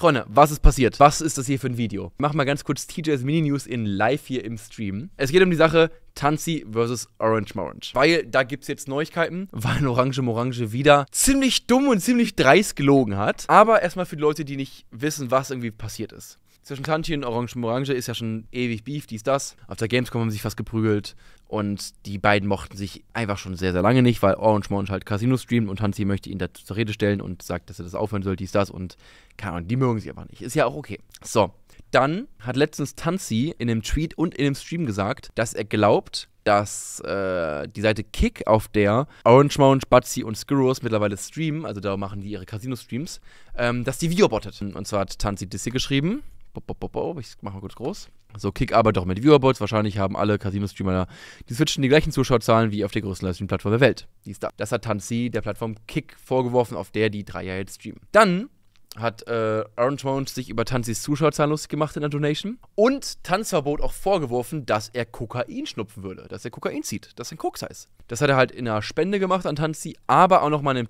Freunde, was ist passiert? Was ist das hier für ein Video? Ich Mach mal ganz kurz TJs Mini-News in live hier im Stream. Es geht um die Sache Tanzi versus Orange Morange. Weil da gibt's jetzt Neuigkeiten, weil Orange Morange wieder ziemlich dumm und ziemlich dreist gelogen hat. Aber erstmal für die Leute, die nicht wissen, was irgendwie passiert ist. Zwischen Tanchi und Orange Morange ist ja schon ewig Beef, dies, das. Auf der Gamescom haben sie sich fast geprügelt. Und die beiden mochten sich einfach schon sehr, sehr lange nicht, weil Orange Morange halt Casino streamt und Tanchi möchte ihn dazu zur Rede stellen und sagt, dass er das aufhören soll, dies, das. Und keine Ahnung, die mögen sich aber nicht. Ist ja auch okay. So. Dann hat letztens Tanzi in einem Tweet und in einem Stream gesagt, dass er glaubt, dass äh, die Seite Kick, auf der Orange Mounge, Butzi und Skirros mittlerweile streamen, also da machen die ihre Casino-Streams, ähm, dass die Video Und zwar hat Tanzi Disse geschrieben. Ich mache mal kurz groß. So, kick arbeitet auch mit Viewerboards. Wahrscheinlich haben alle Casino-Streamer, die switchen die gleichen Zuschauerzahlen wie auf der größten Livestream-Plattform der Welt. Die ist da. Das hat Tansi der Plattform Kick vorgeworfen, auf der die drei Jahre jetzt streamen. Dann hat äh, Orange Mounge sich über Tansis Zuschauerzahlen lustig gemacht in der Donation und Tanzverbot auch vorgeworfen, dass er Kokain schnupfen würde, dass er Kokain zieht, dass er ein Koks heißt. Das hat er halt in einer Spende gemacht an Tansi, aber auch nochmal in,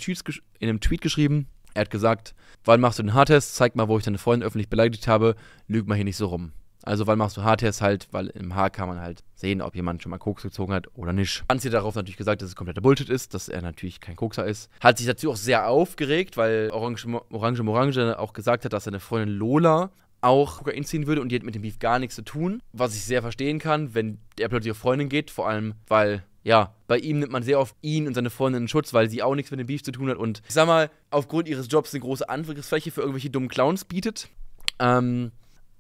in einem Tweet geschrieben, er hat gesagt, wann machst du den Haartest? Zeig mal, wo ich deine Freundin öffentlich beleidigt habe. Lüg mal hier nicht so rum. Also wann machst du Haartest halt, weil im Haar kann man halt sehen, ob jemand schon mal Koks gezogen hat oder nicht. Hans hat darauf natürlich gesagt, dass es kompletter Bullshit ist, dass er natürlich kein Kokser ist. Hat sich dazu auch sehr aufgeregt, weil Orange Morange Orange auch gesagt hat, dass seine Freundin Lola auch Kokain ziehen würde und die hat mit dem Beef gar nichts zu tun. Was ich sehr verstehen kann, wenn er plötzlich auf Freundin geht, vor allem weil ja, bei ihm nimmt man sehr oft ihn und seine Freundin in Schutz, weil sie auch nichts mit dem Beef zu tun hat und ich sag mal, aufgrund ihres Jobs eine große Angriffsfläche für irgendwelche dummen Clowns bietet. Ähm,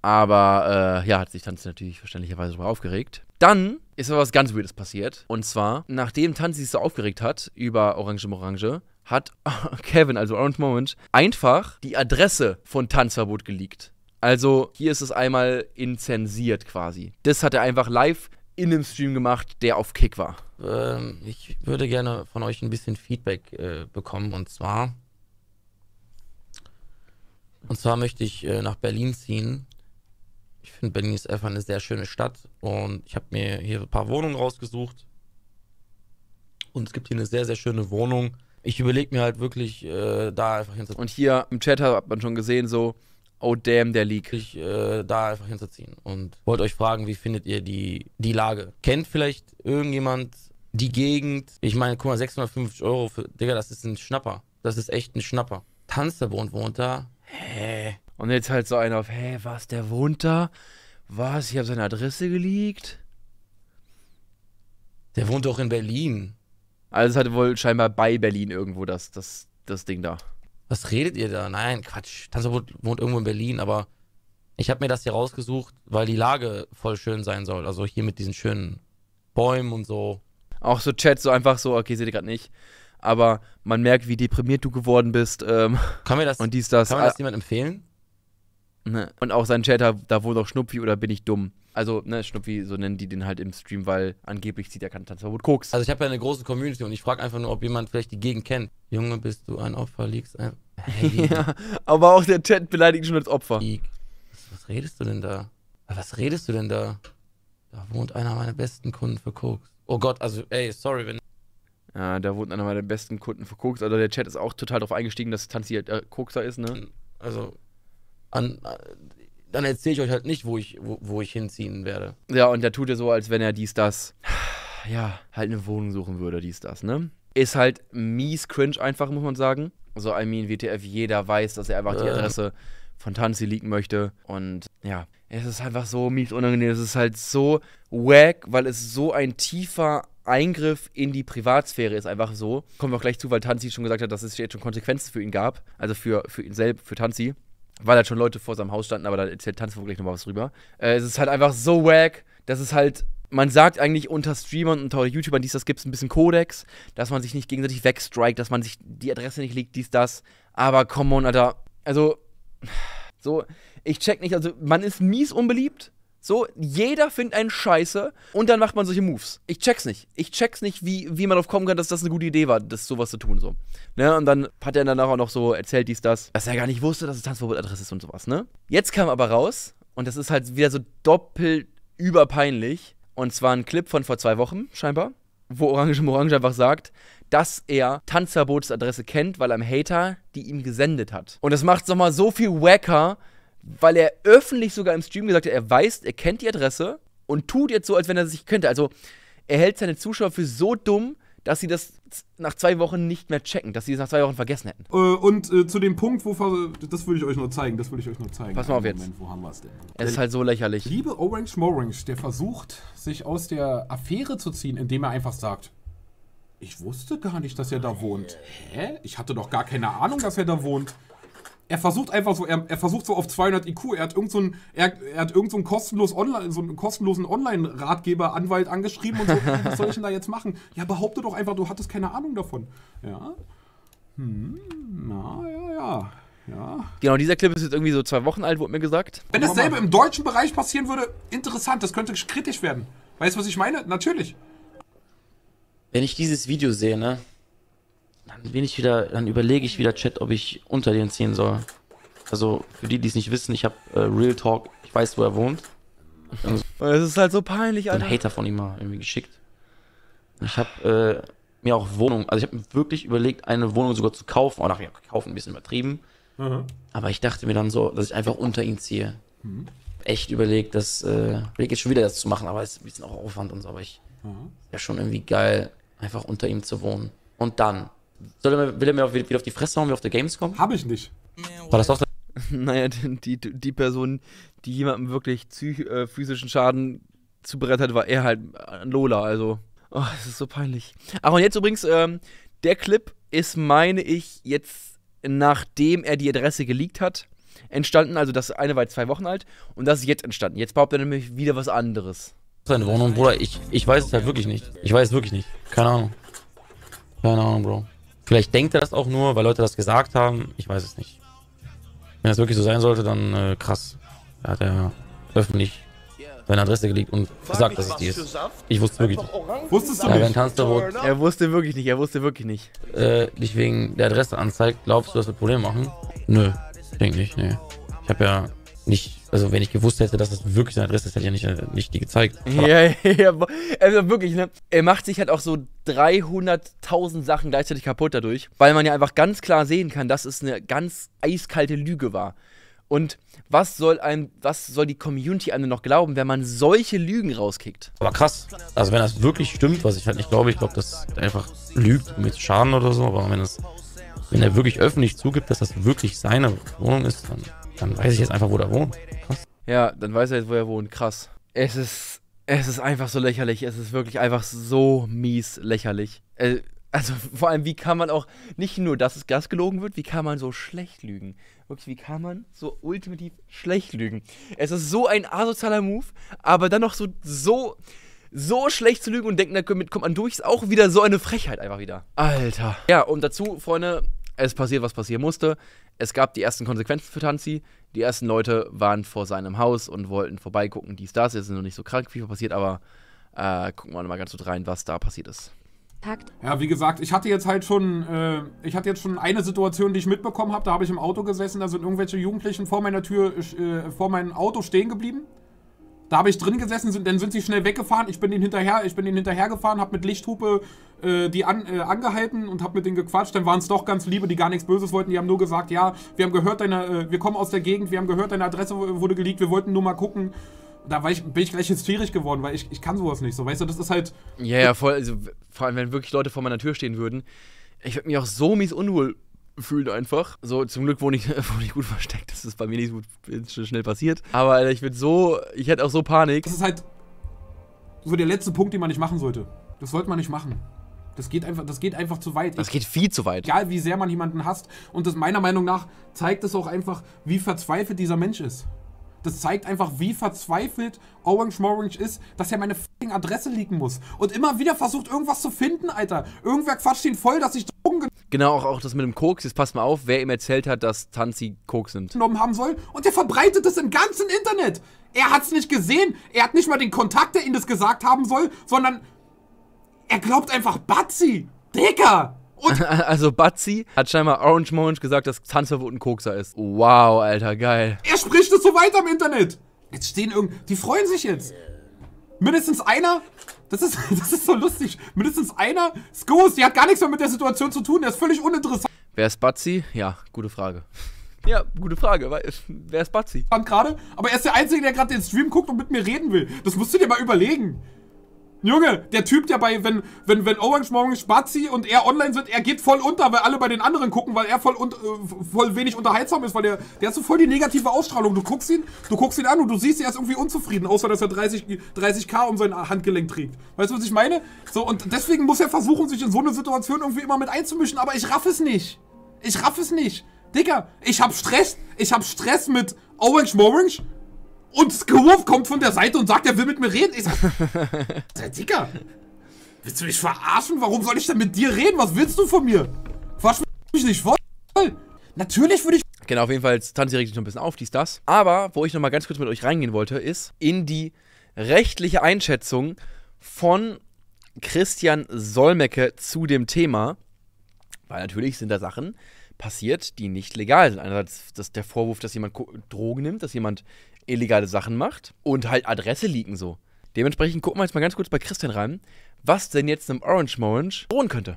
aber äh, ja, hat sich Tanzi natürlich verständlicherweise darüber aufgeregt. Dann ist aber was ganz Weirdes passiert. Und zwar, nachdem Tanzi sich so aufgeregt hat über Orange Morange, hat Kevin, also Orange Moment, einfach die Adresse von Tanzverbot geleakt. Also hier ist es einmal inzensiert quasi. Das hat er einfach live in einem Stream gemacht, der auf Kick war? Ähm, ich würde gerne von euch ein bisschen Feedback äh, bekommen und zwar. Und zwar möchte ich äh, nach Berlin ziehen. Ich finde Berlin ist einfach eine sehr schöne Stadt und ich habe mir hier ein paar Wohnungen rausgesucht. Und es gibt hier eine sehr, sehr schöne Wohnung. Ich überlege mir halt wirklich äh, da einfach hinzu. Und hier im Chat hat man schon gesehen, so, Oh damn, der Leak. Ich, äh, da einfach hinzuziehen und wollte euch fragen, wie findet ihr die, die Lage? Kennt vielleicht irgendjemand die Gegend? Ich meine, guck mal, 650 Euro, für, Digga, das ist ein Schnapper. Das ist echt ein Schnapper. Tanz, der wohnt, wohnt da. Hä? Und jetzt halt so einer auf, hä, was, der wohnt da? Was, ich habe seine Adresse geleakt? Der wohnt doch in Berlin. Also es hat wohl scheinbar bei Berlin irgendwo das, das, das Ding da was redet ihr da? Nein, Quatsch. Tanzverbot wohnt irgendwo in Berlin, aber ich habe mir das hier rausgesucht, weil die Lage voll schön sein soll. Also hier mit diesen schönen Bäumen und so. Auch so Chat, so einfach so, okay, seht ihr gerade nicht. Aber man merkt, wie deprimiert du geworden bist. Ähm, kann mir das, und dies, das, kann mir das jemand empfehlen? Ne. Und auch sein Chat, da wohl auch Schnupfi oder bin ich dumm? Also, ne, Schnuppi, so nennen die den halt im Stream, weil angeblich zieht er kein Tanzverbot Koks. Also, ich habe ja eine große Community und ich frage einfach nur, ob jemand vielleicht die Gegend kennt. Junge, bist du ein Opfer, liegst ein. Hey. ja, aber auch der Chat beleidigt schon als Opfer. Was, was redest du denn da? Was redest du denn da? Da wohnt einer meiner besten Kunden für Koks. Oh Gott, also, ey, sorry, wenn. Ja, da wohnt einer meiner besten Kunden für Koks. Also, der Chat ist auch total darauf eingestiegen, dass Tanzi halt äh, Kokser ist, ne? Also, an, dann erzähle ich euch halt nicht, wo ich, wo, wo ich hinziehen werde. Ja, und da tut ja so, als wenn er dies, das, ja, halt eine Wohnung suchen würde, dies, das, ne? Ist halt mies cringe einfach, muss man sagen. So, I mean, WTF, jeder weiß, dass er einfach die Adresse von Tanzi liegen möchte. Und ja, es ist einfach so mies unangenehm. Es ist halt so wack, weil es so ein tiefer Eingriff in die Privatsphäre ist einfach so. Kommen wir auch gleich zu, weil Tanzi schon gesagt hat, dass es jetzt schon Konsequenzen für ihn gab. Also für, für ihn selbst, für Tanzi weil halt schon Leute vor seinem Haus standen, aber da erzählt Tanzfunk gleich nochmal was drüber. Äh, es ist halt einfach so wack, dass es halt man sagt eigentlich unter Streamern und unter YouTubern, dies, das gibt es ein bisschen Kodex, dass man sich nicht gegenseitig wegstrikt, dass man sich die Adresse nicht legt, dies, das. Aber come on, Alter. Also, so, ich check nicht. Also, man ist mies unbeliebt, so, jeder findet einen Scheiße und dann macht man solche Moves. Ich check's nicht. Ich check's nicht, wie, wie man darauf kommen kann, dass das eine gute Idee war, das sowas zu tun. So. Ne? Und dann hat er danach auch noch so erzählt dies, das, dass er gar nicht wusste, dass es Tanzverbotadresse ist und sowas, ne? Jetzt kam aber raus, und das ist halt wieder so doppelt überpeinlich, und zwar ein Clip von vor zwei Wochen, scheinbar, wo Orange im Orange einfach sagt, dass er Tanzverbotsadresse kennt, weil er einen Hater die ihm gesendet hat. Und das macht's nochmal so viel wacker, weil er öffentlich sogar im Stream gesagt hat, er weiß, er kennt die Adresse und tut jetzt so, als wenn er sich könnte. Also er hält seine Zuschauer für so dumm, dass sie das nach zwei Wochen nicht mehr checken, dass sie es nach zwei Wochen vergessen hätten. Äh, und äh, zu dem Punkt, wo das würde ich euch nur zeigen, das würde ich euch nur zeigen. Pass mal auf Moment, jetzt. wo haben wir es denn? Es ist halt so lächerlich. Liebe Orange Morange, der versucht, sich aus der Affäre zu ziehen, indem er einfach sagt, ich wusste gar nicht, dass er da wohnt. Hä? Ich hatte doch gar keine Ahnung, dass er da wohnt er versucht einfach so, er, er, versucht so auf 200 IQ. Er hat irgend so einen, er, er hat irgend so einen, kostenlos Online, so einen kostenlosen Online-Ratgeber-Anwalt angeschrieben und so, was soll ich denn da jetzt machen? Ja, behaupte doch einfach, du hattest keine Ahnung davon. Ja. Hm, na, ja, ja. Ja. Genau, dieser Clip ist jetzt irgendwie so zwei Wochen alt, wurde mir gesagt. Wenn dasselbe im deutschen Bereich passieren würde, interessant, das könnte kritisch werden. Weißt du, was ich meine? Natürlich. Wenn ich dieses Video sehe, ne, dann bin ich wieder, dann überlege ich wieder, Chat, ob ich unter den ziehen soll. Also für die, die es nicht wissen, ich habe äh, Real Talk, ich weiß, wo er wohnt. Es ist halt so peinlich, Alter. Ein Hater von ihm mal irgendwie geschickt. Ich habe äh, mir auch Wohnung, also ich habe mir wirklich überlegt, eine Wohnung sogar zu kaufen. Aber nachher kaufen ein bisschen übertrieben. Mhm. Aber ich dachte mir dann so, dass ich einfach unter ihn ziehe. Mhm. Echt überlegt, das, äh, überleg jetzt schon wieder das zu machen, aber es ist ein bisschen auch Aufwand und so. Aber ich, mhm. wäre schon irgendwie geil, einfach unter ihm zu wohnen. Und dann soll er, will er mir auf, wieder auf die Fresse hauen wie auf der Gamescom? Habe ich nicht. War das auch. Naja, die, die Person, die jemandem wirklich äh, physischen Schaden zubereitet hat, war er halt äh, Lola. Also, oh, das ist so peinlich. Ach, und jetzt übrigens, ähm, der Clip ist, meine ich, jetzt nachdem er die Adresse geleakt hat, entstanden. Also, das eine war jetzt zwei Wochen alt und das ist jetzt entstanden. Jetzt behauptet er nämlich wieder was anderes. Seine Wohnung, Bruder, ich, ich weiß es halt wirklich nicht. Ich weiß es wirklich nicht. Keine Ahnung. Keine Ahnung, Bro. Vielleicht denkt er das auch nur, weil Leute das gesagt haben. Ich weiß es nicht. Wenn das wirklich so sein sollte, dann äh, krass. Da hat er öffentlich seine Adresse gelegt und gesagt, dass es die ist. Ich wusste wirklich nicht. Wusstest du ja, nicht? Tanzverbot, er wusste wirklich nicht, er wusste wirklich nicht. Äh, dich wegen der Adresse anzeigt, glaubst du, dass wir Probleme machen? Nö, denke ich, nee. Ich habe ja nicht, also wenn ich gewusst hätte, dass das wirklich seine Adresse ist, hätte ich ja nicht, äh, nicht die gezeigt. Ja, Ja, ja, also wirklich, ne? Er macht sich halt auch so 300.000 Sachen gleichzeitig kaputt dadurch, weil man ja einfach ganz klar sehen kann, dass es eine ganz eiskalte Lüge war. Und was soll einem, was soll die Community einem noch glauben, wenn man solche Lügen rauskickt? Aber krass. Also wenn das wirklich stimmt, was ich halt nicht glaube, ich glaube, dass er einfach lügt, mit schaden oder so, aber wenn das, wenn er wirklich öffentlich zugibt, dass das wirklich seine Wohnung ist, dann, dann weiß ich jetzt einfach, wo er wohnt. Krass. Ja, dann weiß er jetzt, wo er wohnt. Krass. Es ist es ist einfach so lächerlich. Es ist wirklich einfach so mies lächerlich. Äh, also vor allem, wie kann man auch, nicht nur, dass es Gas gelogen wird, wie kann man so schlecht lügen? Wirklich, wie kann man so ultimativ schlecht lügen? Es ist so ein asozialer Move, aber dann noch so, so, so schlecht zu lügen und denken, damit kommt man durch, ist auch wieder so eine Frechheit einfach wieder. Alter. Ja, und dazu, Freunde, es passiert, was passieren musste. Es gab die ersten Konsequenzen für Tanzi. Die ersten Leute waren vor seinem Haus und wollten vorbeigucken, dies, das. Jetzt sind noch nicht so krank viel passiert, aber äh, gucken wir mal ganz gut rein, was da passiert ist. Ja, wie gesagt, ich hatte jetzt halt schon, äh, ich hatte jetzt schon eine Situation, die ich mitbekommen habe. Da habe ich im Auto gesessen, da sind irgendwelche Jugendlichen vor meiner Tür, äh, vor meinem Auto stehen geblieben. Da habe ich drin gesessen, dann sind sie schnell weggefahren. Ich bin ihnen hinterher, ich bin ihnen hinterhergefahren, habe mit Lichthupe äh, die an, äh, angehalten und habe mit denen gequatscht. Dann waren es doch ganz liebe, die gar nichts Böses wollten. Die haben nur gesagt, ja, wir haben gehört, deine, äh, wir kommen aus der Gegend, wir haben gehört, deine Adresse wurde geleakt, wir wollten nur mal gucken. Da ich, bin ich gleich hysterisch geworden, weil ich, ich kann sowas nicht. So, weißt du, das ist halt. Ja, ja, voll. Also, vor allem, wenn wirklich Leute vor meiner Tür stehen würden. Ich würde mich auch so mies unwohl fühlen einfach. So, zum Glück wohne ich, wohne ich gut versteckt. Das ist bei mir nicht so schnell passiert. Aber Alter, ich würde so, ich hätte auch so Panik. Das ist halt so der letzte Punkt, den man nicht machen sollte. Das sollte man nicht machen. Das geht einfach, das geht einfach zu weit. Das geht viel zu weit. Egal, wie sehr man jemanden hasst. Und das meiner Meinung nach zeigt es auch einfach, wie verzweifelt dieser Mensch ist. Das zeigt einfach, wie verzweifelt Orange Morange ist, dass er meine fucking Adresse liegen muss. Und immer wieder versucht, irgendwas zu finden, Alter. Irgendwer quatscht ihn voll, dass ich Genau, auch, auch das mit dem Koks. Jetzt passt mal auf, wer ihm erzählt hat, dass Tanzi Koks nimmt. ...genommen haben soll und der verbreitet das im ganzen Internet. Er hat es nicht gesehen. Er hat nicht mal den Kontakt, der ihm das gesagt haben soll, sondern er glaubt einfach Batzi. Dicker. Und also Batzi hat scheinbar Orange Morange gesagt, dass Tanzverbot ein Kokser ist. Wow, Alter, geil. Er spricht es so weiter im Internet. Jetzt stehen irgend... Die freuen sich jetzt. Mindestens einer das ist, das ist so lustig. Mindestens einer, Skos, die hat gar nichts mehr mit der Situation zu tun, der ist völlig uninteressant. Wer ist Batzi? Ja, gute Frage. Ja, gute Frage. Wer ist Batzi? Gerade, aber er ist der Einzige, der gerade den Stream guckt und mit mir reden will. Das musst du dir mal überlegen. Junge, der Typ, der bei, wenn, wenn, wenn Orange morgen Spazi und er online sind, er geht voll unter, weil alle bei den anderen gucken, weil er voll, und, äh, voll wenig unterhaltsam ist, weil der, der hat so voll die negative Ausstrahlung. Du guckst ihn, du guckst ihn an und du siehst, er ist irgendwie unzufrieden, außer dass er 30, 30k um sein Handgelenk trägt. Weißt du, was ich meine? So, und deswegen muss er versuchen, sich in so eine Situation irgendwie immer mit einzumischen, aber ich raff es nicht. Ich raff es nicht. Digga, ich hab Stress. Ich hab Stress mit Orange Morange und Skewolf kommt von der Seite und sagt, er will mit mir reden. Ich sag, sei dicker. Willst du mich verarschen? Warum soll ich denn mit dir reden? Was willst du von mir? Quatsch mich nicht voll. Natürlich würde ich Genau, auf jeden Fall tanzt die Regel noch ein bisschen auf, dies, das. Aber wo ich nochmal ganz kurz mit euch reingehen wollte, ist in die rechtliche Einschätzung von Christian Solmecke zu dem Thema. Weil natürlich sind da Sachen passiert, die nicht legal sind. Einerseits das, der Vorwurf, dass jemand Drogen nimmt, dass jemand illegale Sachen macht und halt Adresse liegen so. Dementsprechend gucken wir jetzt mal ganz kurz bei Christian rein, was denn jetzt einem Orange Morange drohen könnte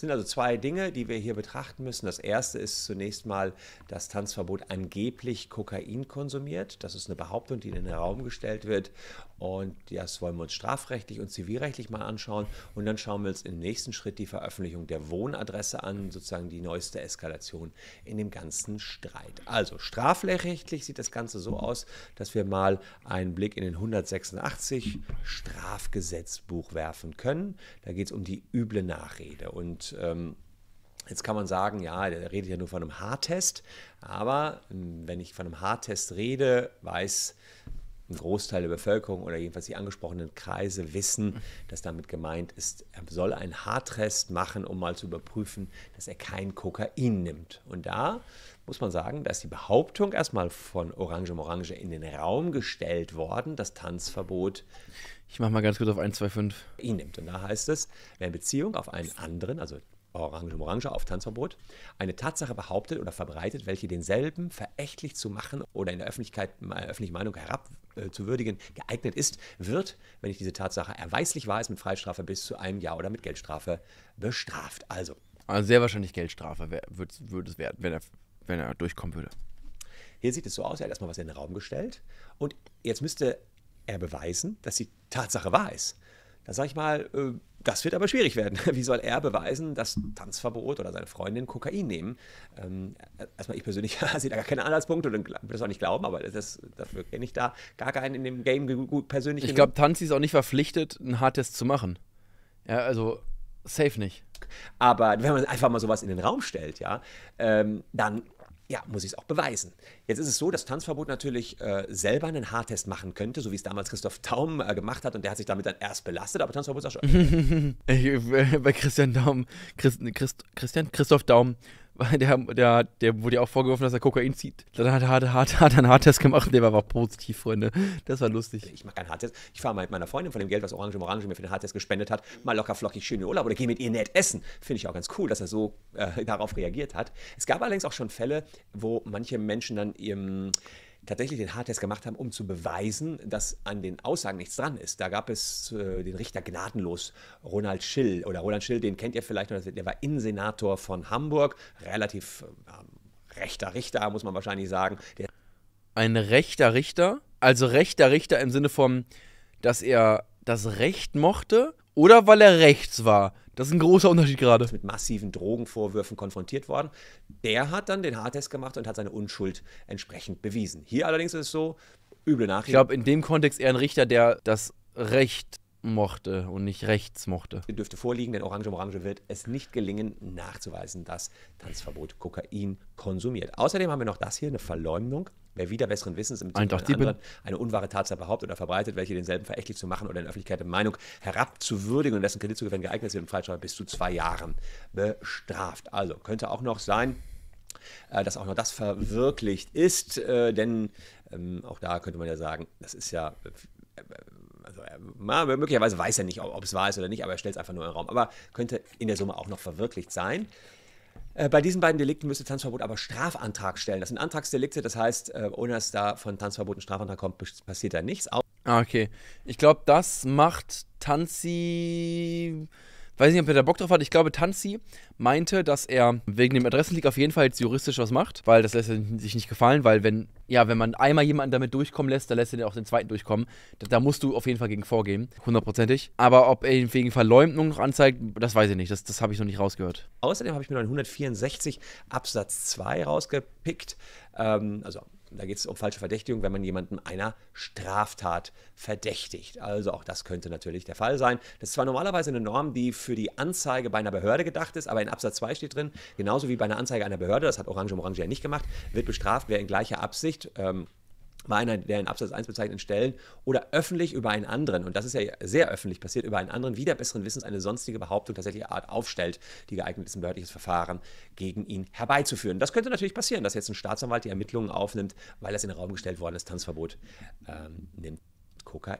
sind also zwei Dinge, die wir hier betrachten müssen. Das erste ist zunächst mal, dass Tanzverbot angeblich Kokain konsumiert. Das ist eine Behauptung, die in den Raum gestellt wird. Und das wollen wir uns strafrechtlich und zivilrechtlich mal anschauen. Und dann schauen wir uns im nächsten Schritt die Veröffentlichung der Wohnadresse an, sozusagen die neueste Eskalation in dem ganzen Streit. Also strafrechtlich sieht das Ganze so aus, dass wir mal einen Blick in den 186 Strafgesetzbuch werfen können. Da geht es um die üble Nachrede. Und ähm, Jetzt kann man sagen, ja, der redet ja nur von einem Haartest, aber ähm, wenn ich von einem Haartest rede, weiß ich, ein Großteil der Bevölkerung oder jedenfalls die angesprochenen Kreise wissen, dass damit gemeint ist, er soll einen Hartrest machen, um mal zu überprüfen, dass er kein Kokain nimmt. Und da muss man sagen, dass die Behauptung erstmal von Orange Morange in den Raum gestellt worden, das Tanzverbot. Ich mache mal ganz kurz auf 1, 2, 5. Ihn nimmt. Und da heißt es, wer in Beziehung auf einen anderen, also Orange um Orange auf Tanzverbot, eine Tatsache behauptet oder verbreitet, welche denselben verächtlich zu machen oder in der Öffentlichkeit, äh, öffentliche Meinung herabzuwürdigen äh, geeignet ist, wird, wenn ich diese Tatsache erweislich war, ist mit Freistrafe bis zu einem Jahr oder mit Geldstrafe bestraft. Also. also sehr wahrscheinlich Geldstrafe würde es werden, wenn er, wenn er durchkommen würde. Hier sieht es so aus, er hat erstmal was in den Raum gestellt und jetzt müsste er beweisen, dass die Tatsache wahr ist. Da sage ich mal, äh, das wird aber schwierig werden. Wie soll er beweisen, dass Tanzverbot oder seine Freundin Kokain nehmen? Ähm, erstmal, ich persönlich sehe da gar keine Anhaltspunkte und würde das auch nicht glauben, aber das, dafür kenne ich da gar keinen in dem Game gut persönlich. Ich glaube, Tanzi ist auch nicht verpflichtet, einen Hardtest zu machen. Ja, also safe nicht. Aber wenn man einfach mal sowas in den Raum stellt, ja, ähm, dann ja, muss ich es auch beweisen. Jetzt ist es so, dass Tanzverbot natürlich äh, selber einen Haartest machen könnte, so wie es damals Christoph Daum äh, gemacht hat und der hat sich damit dann erst belastet, aber Tanzverbot ist auch schon. Äh, bei Christian Daum, Christ, Christ, Christian, Christoph Daum der, der, der wurde ja auch vorgeworfen, dass er Kokain zieht. Dann hat, hat, hat, hat er einen Hardtest gemacht und der war aber positiv, Freunde. Das war lustig. Ich mache keinen Hardtest. Ich fahre mal mit meiner Freundin von dem Geld, was Orange und Orange mir für den Hardtest gespendet hat, mal locker flockig schön in Urlaub oder gehe mit ihr nett essen. Finde ich auch ganz cool, dass er so äh, darauf reagiert hat. Es gab allerdings auch schon Fälle, wo manche Menschen dann ihrem tatsächlich den Hardtest gemacht haben, um zu beweisen, dass an den Aussagen nichts dran ist. Da gab es äh, den Richter gnadenlos, Ronald Schill. Oder Ronald Schill, den kennt ihr vielleicht, der war Innensenator von Hamburg, relativ äh, rechter Richter, muss man wahrscheinlich sagen. Der Ein rechter Richter? Also rechter Richter im Sinne von, dass er das Recht mochte oder weil er rechts war? Das ist ein großer Unterschied gerade. Mit massiven Drogenvorwürfen konfrontiert worden. Der hat dann den Haartest gemacht und hat seine Unschuld entsprechend bewiesen. Hier allerdings ist es so, üble Nachricht. Ich glaube, in dem Kontext eher ein Richter, der das Recht mochte und nicht rechts mochte. Dürfte vorliegen, denn Orange Orange wird es nicht gelingen, nachzuweisen, dass Tanzverbot Kokain konsumiert. Außerdem haben wir noch das hier, eine Verleumdung. Wer wieder besseren Wissens im Ziel anderen eine unwahre Tatsache behauptet oder verbreitet, welche denselben verächtlich zu machen oder in Öffentlichkeit der Meinung herabzuwürdigen und dessen Kredit zu gewähren geeignet ist, wird im Freiheitsstrafe bis zu zwei Jahren bestraft. Also könnte auch noch sein, äh, dass auch noch das verwirklicht ist, äh, denn ähm, auch da könnte man ja sagen, das ist ja äh, also er, möglicherweise weiß er nicht, ob es wahr ist oder nicht, aber er stellt es einfach nur in den Raum. Aber könnte in der Summe auch noch verwirklicht sein. Äh, bei diesen beiden Delikten müsste Tanzverbot aber Strafantrag stellen. Das sind Antragsdelikte, das heißt, äh, ohne dass da von Tanzverbot ein Strafantrag kommt, passiert da nichts. Ah, okay. Ich glaube, das macht Tanzi weiß nicht, ob er da Bock drauf hat. Ich glaube, Tanzi meinte, dass er wegen dem Adressenleak auf jeden Fall jetzt juristisch was macht, weil das lässt er sich nicht gefallen, weil wenn, ja, wenn man einmal jemanden damit durchkommen lässt, dann lässt er den auch den zweiten durchkommen. Da, da musst du auf jeden Fall gegen vorgehen, hundertprozentig. Aber ob er ihn wegen Verleumdung noch anzeigt, das weiß ich nicht. Das, das habe ich noch nicht rausgehört. Außerdem habe ich mir noch 164 Absatz 2 rausgepickt. Ähm, also da geht es um falsche Verdächtigung, wenn man jemanden einer Straftat verdächtigt. Also auch das könnte natürlich der Fall sein. Das ist zwar normalerweise eine Norm, die für die Anzeige bei einer Behörde gedacht ist, aber in Absatz 2 steht drin, genauso wie bei einer Anzeige einer Behörde, das hat Orange Morange ja nicht gemacht, wird bestraft, wer in gleicher Absicht ähm, bei einer der in Absatz 1 bezeichneten Stellen oder öffentlich über einen anderen, und das ist ja sehr öffentlich passiert, über einen anderen wieder besseren Wissens eine sonstige Behauptung tatsächlicher Art aufstellt, die geeignet ist, ein behördliches Verfahren gegen ihn herbeizuführen. Das könnte natürlich passieren, dass jetzt ein Staatsanwalt die Ermittlungen aufnimmt, weil das in den Raum gestellt worden ist, Tanzverbot ähm, nimmt Kokain.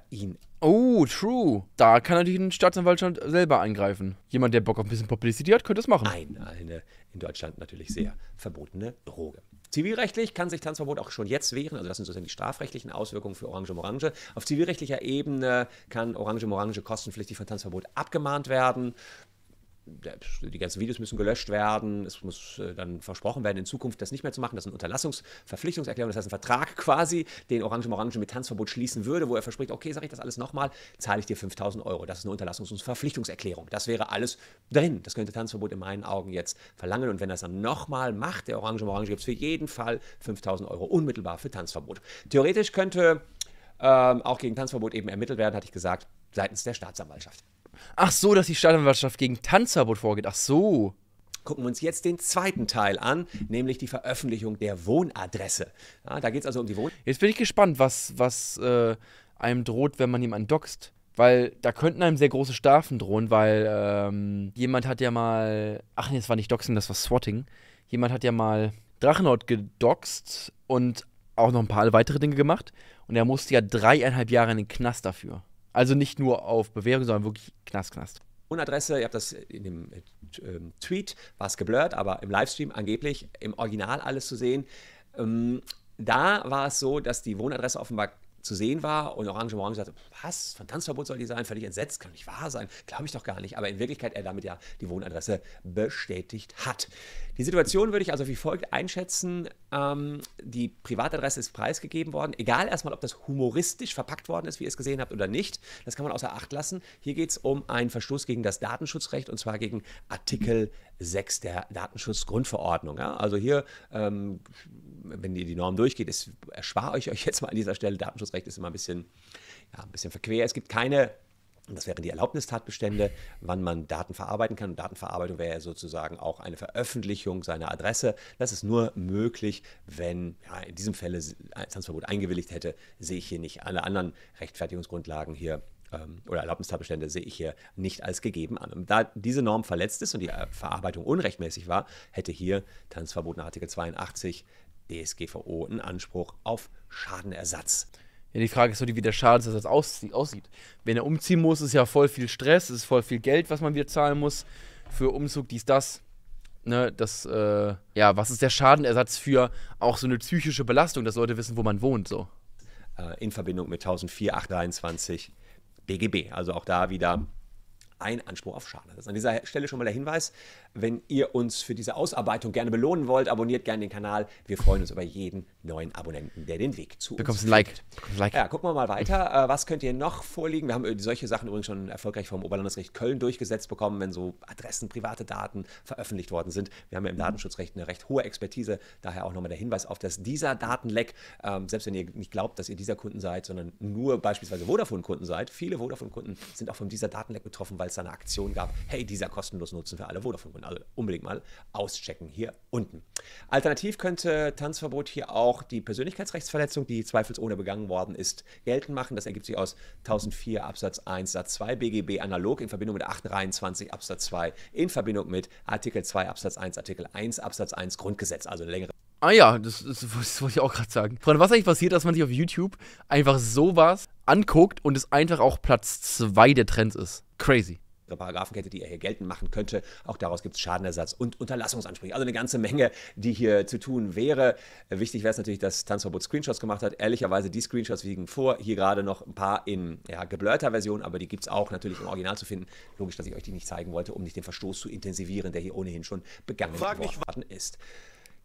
Oh, true. Da kann natürlich ein Staatsanwalt schon selber eingreifen. Jemand, der Bock auf ein bisschen Publicity hat, könnte es machen. Nein, eine in Deutschland natürlich sehr verbotene Droge. Zivilrechtlich kann sich Tanzverbot auch schon jetzt wehren, also das sind sozusagen die strafrechtlichen Auswirkungen für Orange Morange. Auf zivilrechtlicher Ebene kann Orange Morange kostenpflichtig von Tanzverbot abgemahnt werden die ganzen Videos müssen gelöscht werden, es muss äh, dann versprochen werden, in Zukunft das nicht mehr zu machen. Das ist eine Unterlassungsverpflichtungserklärung, das heißt ein Vertrag quasi, den Orange Orange mit Tanzverbot schließen würde, wo er verspricht, okay, sage ich das alles nochmal, zahle ich dir 5000 Euro. Das ist eine Unterlassungs- und Verpflichtungserklärung. Das wäre alles drin. Das könnte Tanzverbot in meinen Augen jetzt verlangen. Und wenn er es dann nochmal macht, der Orange Orange gibt es für jeden Fall 5000 Euro unmittelbar für Tanzverbot. Theoretisch könnte ähm, auch gegen Tanzverbot eben ermittelt werden, hatte ich gesagt, seitens der Staatsanwaltschaft. Ach so, dass die Staatsanwaltschaft gegen Tanzverbot vorgeht. Ach so. Gucken wir uns jetzt den zweiten Teil an, nämlich die Veröffentlichung der Wohnadresse. Ja, da geht es also um die Wohnadresse. Jetzt bin ich gespannt, was, was äh, einem droht, wenn man jemanden doxt. Weil da könnten einem sehr große Strafen drohen, weil ähm, jemand hat ja mal. Ach nee, das war nicht Doxen, das war Swatting. Jemand hat ja mal Drachenhaut gedoxt und auch noch ein paar weitere Dinge gemacht. Und er musste ja dreieinhalb Jahre in den Knast dafür. Also nicht nur auf Bewährung, sondern wirklich Knast, Knast. Adresse, ihr habt das in dem äh, ähm, Tweet, war es geblurrt, aber im Livestream angeblich im Original alles zu sehen. Ähm, da war es so, dass die Wohnadresse offenbar zu sehen war und Orange Morgen sagte, was, von Tanzverbot soll die sein? Völlig entsetzt, kann nicht wahr sein, glaube ich doch gar nicht. Aber in Wirklichkeit er damit ja die Wohnadresse bestätigt hat. Die Situation würde ich also wie folgt einschätzen. Ähm, die Privatadresse ist preisgegeben worden. Egal erstmal, ob das humoristisch verpackt worden ist, wie ihr es gesehen habt oder nicht. Das kann man außer Acht lassen. Hier geht es um einen Verstoß gegen das Datenschutzrecht und zwar gegen Artikel 6 der Datenschutzgrundverordnung. Ja? Also hier, ähm, wenn ihr die Norm durchgeht, ist, erspare ich euch jetzt mal an dieser Stelle. Datenschutzrecht ist immer ein bisschen, ja, ein bisschen verquer. Es gibt keine und das wären die Erlaubnistatbestände, wann man Daten verarbeiten kann. Und Datenverarbeitung wäre ja sozusagen auch eine Veröffentlichung seiner Adresse. Das ist nur möglich, wenn ja, in diesem Falle ein äh, Tanzverbot eingewilligt hätte, sehe ich hier nicht alle anderen Rechtfertigungsgrundlagen hier ähm, oder Erlaubnistatbestände sehe ich hier nicht als gegeben an. Und da diese Norm verletzt ist und die äh, Verarbeitung unrechtmäßig war, hätte hier Tanzverbot nach Artikel 82 DSGVO einen Anspruch auf Schadenersatz. Ja, die Frage ist so, wie der Schadensersatz aussieht. Wenn er umziehen muss, ist ja voll viel Stress, ist voll viel Geld, was man wieder zahlen muss für Umzug, dies, das. Ne, das, äh, ja, was ist der Schadenersatz für auch so eine psychische Belastung, dass Leute wissen, wo man wohnt, so? Äh, in Verbindung mit 1004, 823 DGB. Also auch da wieder ein Anspruch auf Schadenersatz. An dieser Stelle schon mal der Hinweis, wenn ihr uns für diese Ausarbeitung gerne belohnen wollt, abonniert gerne den Kanal. Wir freuen uns über jeden neuen Abonnenten, der den Weg zu Bekommst uns ein like. Bekommst ein Like. Ja, gucken wir mal weiter. Äh, was könnt ihr noch vorliegen? Wir haben äh, solche Sachen übrigens schon erfolgreich vom Oberlandesgericht Köln durchgesetzt bekommen, wenn so Adressen, private Daten veröffentlicht worden sind. Wir haben ja im mhm. Datenschutzrecht eine recht hohe Expertise, daher auch nochmal der Hinweis auf das dieser Datenleck. Ähm, selbst wenn ihr nicht glaubt, dass ihr dieser Kunden seid, sondern nur beispielsweise Vodafone-Kunden seid, viele Vodafone-Kunden sind auch von dieser Datenleck betroffen, weil es da eine Aktion gab, hey, dieser kostenlos nutzen für alle Vodafone-Kunden. Also unbedingt mal auschecken hier unten. Alternativ könnte Tanzverbot hier auch die Persönlichkeitsrechtsverletzung, die zweifelsohne begangen worden ist, geltend machen. Das ergibt sich aus 1004 Absatz 1 Satz 2 BGB analog in Verbindung mit 823 Absatz 2 in Verbindung mit Artikel 2 Absatz 1 Artikel 1 Absatz 1 Grundgesetz. Also eine längere Ah ja, das, das, das wollte ich auch gerade sagen. Freunde, was eigentlich passiert, dass man sich auf YouTube einfach sowas anguckt und es einfach auch Platz 2 der Trends ist? Crazy. Paragraphenkette, die er hier geltend machen könnte. Auch daraus gibt es Schadenersatz und Unterlassungsansprüche. Also eine ganze Menge, die hier zu tun wäre. Wichtig wäre es natürlich, dass Tanzverbot Screenshots gemacht hat. Ehrlicherweise, die Screenshots liegen vor. Hier gerade noch ein paar in ja, geblurrter Version, aber die gibt es auch natürlich im Original zu finden. Logisch, dass ich euch die nicht zeigen wollte, um nicht den Verstoß zu intensivieren, der hier ohnehin schon begangen worden ist.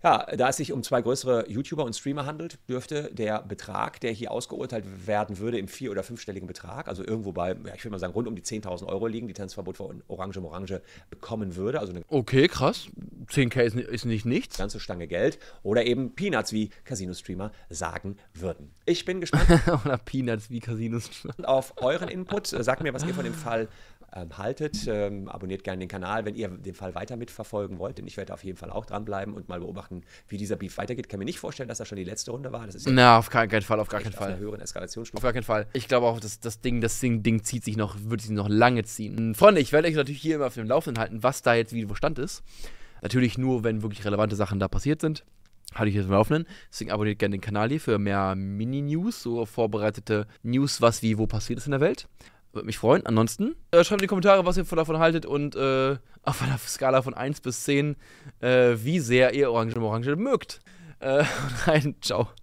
Ja, da es sich um zwei größere YouTuber und Streamer handelt, dürfte der Betrag, der hier ausgeurteilt werden würde, im vier- oder fünfstelligen Betrag, also irgendwo bei, ja, ich würde mal sagen, rund um die 10.000 Euro liegen, die Tanzverbot von Orange Orange bekommen würde. Also okay, krass. 10k ist, ist nicht nichts. Ganze Stange Geld. Oder eben Peanuts, wie Casino-Streamer sagen würden. Ich bin gespannt. oder Peanuts, wie Casino-Streamer. Auf euren Input. Äh, sagt mir, was ihr von dem Fall ähm, haltet. Ähm, abonniert gerne den Kanal, wenn ihr den Fall weiter mitverfolgen wollt, denn ich werde auf jeden Fall auch dranbleiben und mal beobachten, abwarten, wie dieser Beef weitergeht. Kann mir nicht vorstellen, dass das schon die letzte Runde war. Das ist ja Na, auf gar keinen Fall, auf gar keinen Fall. Auf höheren Eskalationsstufe. Auf gar keinen Fall. Ich glaube auch, dass das Ding, das Ding, Ding zieht sich noch, wird sich noch lange ziehen. Freunde, ich werde euch natürlich hier immer auf dem Laufenden halten, was da jetzt wie wo Stand ist. Natürlich nur, wenn wirklich relevante Sachen da passiert sind. Halte ich jetzt mal offenen. Deswegen abonniert gerne den Kanal hier für mehr Mini-News, so vorbereitete News, was wie wo passiert ist in der Welt. Würde mich freuen. Ansonsten äh, schreibt in die Kommentare, was ihr davon haltet und äh, auf einer Skala von 1 bis 10, äh, wie sehr ihr Orange Orange mögt. Äh, rein, ciao.